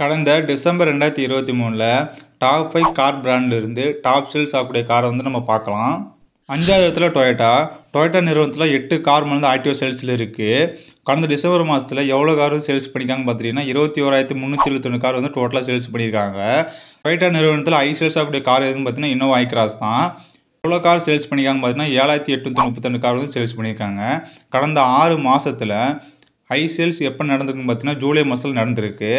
கடந்த டிசம்பர் ரெண்டாயிரத்தி இருபத்தி மூணில் டாப் ஃபைவ் கார் பிராண்ட்லேருந்து டாப் சேல்ஸ் ஆகக்கூடிய காரை வந்து நம்ம பார்க்கலாம் அஞ்சாவது இடத்துல டொயேட்டா டொயேட்டா நிறுவனத்தில் எட்டு கார் மலர்ந்து ஆக்டிவ் சேல்ஸில் இருக்குது கடந்த டிசம்பர் மாதத்தில் எவ்வளோ கார் சேல்ஸ் பண்ணியிருக்காங்க பார்த்தீங்கன்னா இருபத்தி ஓராயிரத்தி முந்நூற்றி எழுபத்தொன்று கார் வந்து டோட்டலாக சேல்ஸ் பண்ணியிருக்காங்க டொயேட்டா நிறுவனத்தில் ஐ சேல்ஸ் ஆகக்கூடிய கார் எதுன்னு பார்த்தீங்கன்னா இன்னோவா ஐ கிராஸ் தான் எவ்வளோ கார் சேல்ஸ் பண்ணிக்காங்க பார்த்தீங்கன்னா ஏழாயிரத்தி எட்நூற்றி முப்பத்தெண்டு கார் வந்து சேல்ஸ் பண்ணியிருக்காங்க கடந்த ஆறு மாதத்தில் ஐ சேல்ஸ் எப்போ நடந்திருக்குன்னு பார்த்தீங்கன்னா ஜூலை மாதத்தில் நடந்திருக்கு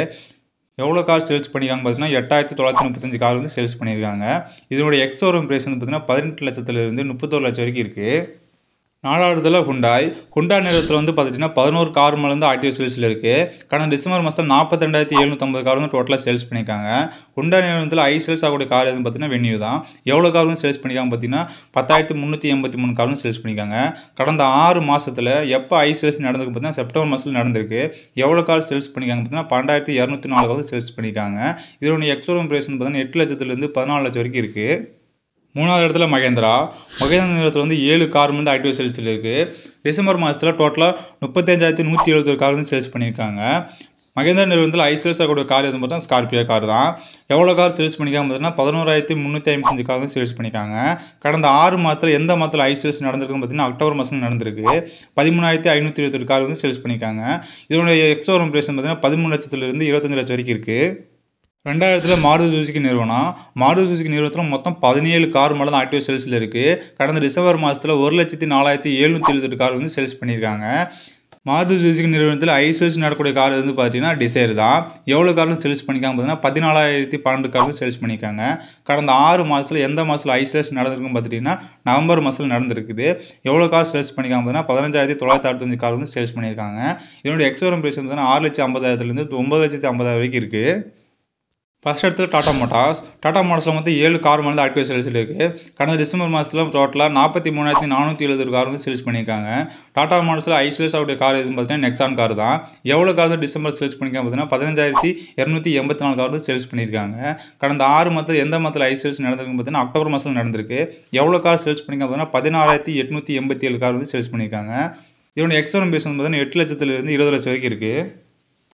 எவ்வளோ கார் சேல்ஸ் பண்ணியிருக்காங்க பார்த்தீங்கன்னா எட்டாயிரத்தி தொள்ளாயிரத்தி முப்பத்தஞ்சு கார் வந்து சேல்ஸ் பண்ணியிருக்காங்க இதனுடைய எக்ஸ் ஷோரூம் ப்ரைஸ் வந்து பார்த்தீங்கன்னா பதினெட்டு லட்சத்துலேருந்து முப்பத்தோரு லட்சம் வரைக்கும் இருக்குது நாலாவதுல ஹுண்டாய் ஹுண்டா நிறுவனத்தில் வந்து பார்த்துட்டிங்கன்னா பதினோரு கார் மலர்ந்து ஆக்டிவ் சேல்ஸில் இருக்குது கடந்த டிசம்பர் மாதம் நாற்பத்தி ரெண்டாயிரத்தி எழுநூற்றம்பது கார் வந்து டோட்டலாக சேல்ஸ் பண்ணியிருக்காங்க ஹுண்டா நிறுவனத்தில் ஐ சேல்ஸ் ஆகக்கூடிய கார் எதுவும் பார்த்தீங்கன்னா வென்யூ தான் எவ்வளோ கார் வந்து சேல்ஸ் பண்ணிக்காங்க பார்த்தீங்கன்னா பத்தாயிரத்தி முந்நூற்றி எண்பத்தி மூணு கார் வந்து சேல்ஸ் பண்ணிக்காங்க கடந்த ஆறு மாதத்தில் எப்போ ஐ சேல்ஸ் நடந்திருக்கு பார்த்தீங்கன்னா செப்டம்பர் மாதத்தில் நடந்திருக்கு எவ்வளோ கார் சேல்ஸ் பண்ணிக்காங்க பார்த்தீங்கன்னா பன்னெண்டாயிரத்தி இரநூத்தி நாலு கார் சேல்ஸ் பண்ணிக்காங்க இதனுடைய எக்ஸோரம் ப்ரைஸ் பார்த்தீங்கன்னா எட்டு லட்சத்துலேருந்து பதினாலு லட்சம் வரைக்கும் இருக்குது மூணாவது இடத்துல மகேந்திரா மகேந்திரா நிறுவனத்தில் வந்து ஏழு கார் வந்து ஆக்டிவ் சேல்ஸில் இருக்குது டிசம்பர் மாதத்தில் டோட்டலாக முப்பத்தஞ்சாயிரத்தி நூற்றி எழுபத்தொரு கார் வந்து சேல்ஸ் பண்ணியிருக்காங்க மகேந்திரா நிறுவனத்தில் ஐசிஎல்ஸ் ஆகக்கூடிய கார் எதுவும் பார்த்தா ஸ்கார்பியோ கார் தான் எவ்வளோ கார் சேல்ஸ் பண்ணிக்காங்க பார்த்தீங்கன்னா பதினோராயிரத்தி முந்நூற்றி ஐம்பத்தஞ்சு கார் வந்து சேல்ஸ் பண்ணிக்காங்க கடந்த ஆறு மாதத்தில் எந்த மாதத்தில் ஐசிஎல்ஸ் நடந்திருக்குன்னு பார்த்தீங்கன்னா அக்டோபர் மாதம் நடந்திருக்கு பதிமூணாயிரத்தி ஐநூற்றி இருபத்தொரு கார் வந்து சேல்ஸ் பண்ணிக்காங்க இதனுடைய எக்ஸோரம் பிரேஷன் பார்த்தீங்கன்னா பதிமூணு லட்சத்துலேருந்து இருபத்தஞ்சி லட்சம் வரைக்கும் இருக்குது ரெண்டாயிரத்தில் மாருதி சுசுக்கு நிறுவனம் மாருதி சுசுக்கு நிறுவனத்தில் மொத்தம் பதினேழு கார் மட்டும் தான் ஆக்டிவ் சேல்ஸில் இருக்குது கடந்த டிசம்பர் மாதத்தில் ஒரு லட்சத்தி நாலாயிரத்தி எழுநூற்றி எழுபத்தெட்டு கார் வந்து சேல்ஸ் பண்ணியிருக்காங்க மாருதி சுசுக்கு நிறுவனத்தில் ஐசோஸ் நடக்கூடிய கார் வந்து பார்த்தீங்கன்னா டிசைர் தான் எவ்வளோ காரும் சேல்ஸ் பண்ணிக்காங்க பார்த்தீங்கன்னா பதினாலாயிரத்தி பன்னெண்டு காரும் சேல்ஸ் பண்ணியிருக்காங்க கடந்த ஆறு மாதத்தில் எந்த மாதத்தில் ஐசோஸ் நடந்திருக்குன்னு பார்த்துட்டிங்கன்னா நவம்பர் மாதத்தில் நடந்திருக்குது எவ்வளோ கார் சேல்ஸ் பண்ணிக்காங்க பார்த்தீங்கன்னா பதினஞ்சாயிரத்தி தொள்ளாயிரத்தி அறுபத்தஞ்சு கார் வந்து சேல்ஸ் பண்ணியிருக்காங்க இதனுடைய எக்ஸோரம் பிரைஸ் வந்து ஆறு லட்சம் ஐம்பதாயிரத்துலேருந்து ஒம்பது லட்சத்தி ஐம்பதாயிரம் வரைக்கும் இருக்குது ஃபஸ்ட் எடுத்து டாடா மோட்டார்ஸ் டாடா மோட்டார்ஸில் வந்து ஏழு கார் வந்து ஆக்டிவ் சேல்ஸ் இருக்குது கடந்த டிசம்பர் மாதத்தில் டோட்டலாக நாற்பத்தி மூணாயிரத்தி நானூற்றி எழுபது கார் வந்து சேல்ஸ் பண்ணியிருக்காங்க டாடா மோட்டார்ஸில் ஐஸ்லேஸ் அவருடைய கார் எதுன்னு பார்த்தீங்கன்னா நெக்ஸான் கார் தான் எவ்வளோ கார் வந்து டிசம்பர் சேல்ஸ் பண்ணியிருக்காங்க பார்த்தீங்கன்னா பதினஞ்சாயிரத்தி இரநூத்தி எண்பத்தி நாலு கார் வந்து சேல்ஸ் பண்ணியிருக்காங்க கடந்த ஆறு மாதத்தில் எந்த மாதத்தில் ஐஸ்லேஸ் நடந்திருக்குன்னு பார்த்தீங்கன்னா அக்டோபர் மாதத்தில் நடந்திருக்கு எவ்வளோ கார் சேல்ஸ் பண்ணியிருக்காங்க பார்த்தீங்கன்னா பதினாறாயிரத்தி எட்நூற்றி எண்பத்தி ஏழு கார் வந்து சேல்ஸ் பண்ணியிருக்காங்க இதோட எக்ஸ்போரம் பேஸ் வந்து பார்த்தீங்கன்னா எட்டு லட்சத்துலேருந்து இருபது லட்சம் வரைக்கும் இருக்குது